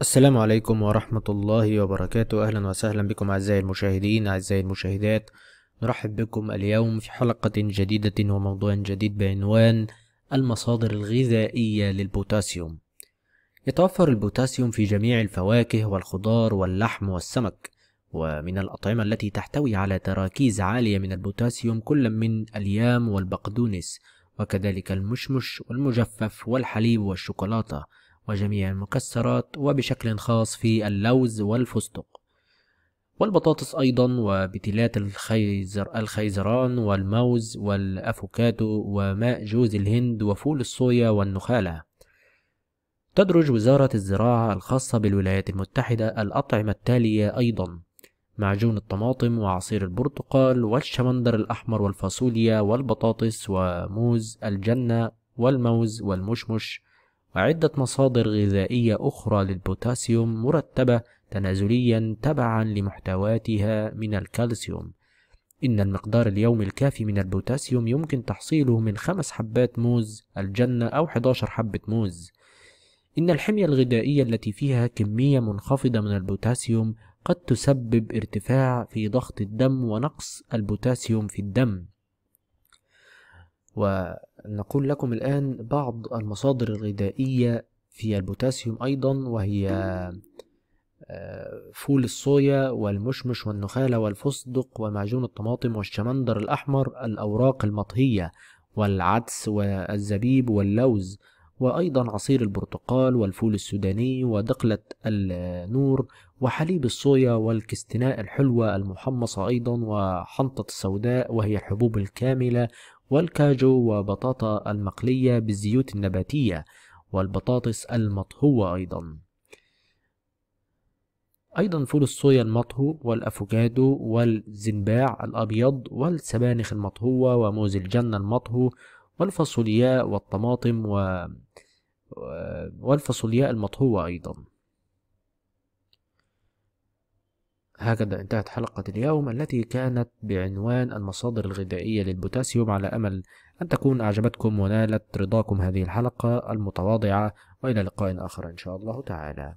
السلام عليكم ورحمة الله وبركاته أهلا وسهلا بكم أعزائي المشاهدين أعزائي المشاهدات نرحب بكم اليوم في حلقة جديدة وموضوع جديد بعنوان المصادر الغذائية للبوتاسيوم يتوفر البوتاسيوم في جميع الفواكه والخضار واللحم والسمك ومن الأطعمة التي تحتوي على تراكيز عالية من البوتاسيوم كل من اليام والبقدونس وكذلك المشمش والمجفف والحليب والشوكولاتة وجميع المكسرات وبشكل خاص في اللوز والفستق والبطاطس أيضا وبتلات الخيزر الخيزران والموز والأفوكادو وماء جوز الهند وفول الصويا والنخالة تدرج وزارة الزراعة الخاصة بالولايات المتحدة الأطعمة التالية أيضا معجون الطماطم وعصير البرتقال والشمندر الأحمر والفاصوليا والبطاطس وموز الجنة والموز والمشمش وعدة مصادر غذائية أخرى للبوتاسيوم مرتبة تنازليا تبعا لمحتواتها من الكالسيوم إن المقدار اليومي الكافي من البوتاسيوم يمكن تحصيله من خمس حبات موز الجنة أو 11 حبة موز إن الحمية الغذائية التي فيها كمية منخفضة من البوتاسيوم قد تسبب ارتفاع في ضغط الدم ونقص البوتاسيوم في الدم نقول لكم الآن بعض المصادر الغذائية في البوتاسيوم أيضا وهي آه، فول الصويا والمشمش والنخالة والفستق ومعجون الطماطم والشمندر الأحمر الأوراق المطهية والعدس والزبيب واللوز وأيضا عصير البرتقال والفول السوداني ودقلة النور وحليب الصويا والكستناء الحلوة المحمصة أيضا وحنطة السوداء وهي الحبوب الكاملة والكاجو وبطاطا المقلية بالزيوت النباتية والبطاطس المطهوة أيضا أيضا فول الصويا المطهو والأفوكادو والزنباع الأبيض والسبانخ المطهوة وموز الجنة المطهو والفاصولياء والطماطم و... والفاصولياء المطهوة أيضا هكذا انتهت حلقة اليوم التي كانت بعنوان المصادر الغذائية للبوتاسيوم على أمل أن تكون أعجبتكم ونالت رضاكم هذه الحلقة المتواضعة وإلى لقاء آخر إن شاء الله تعالى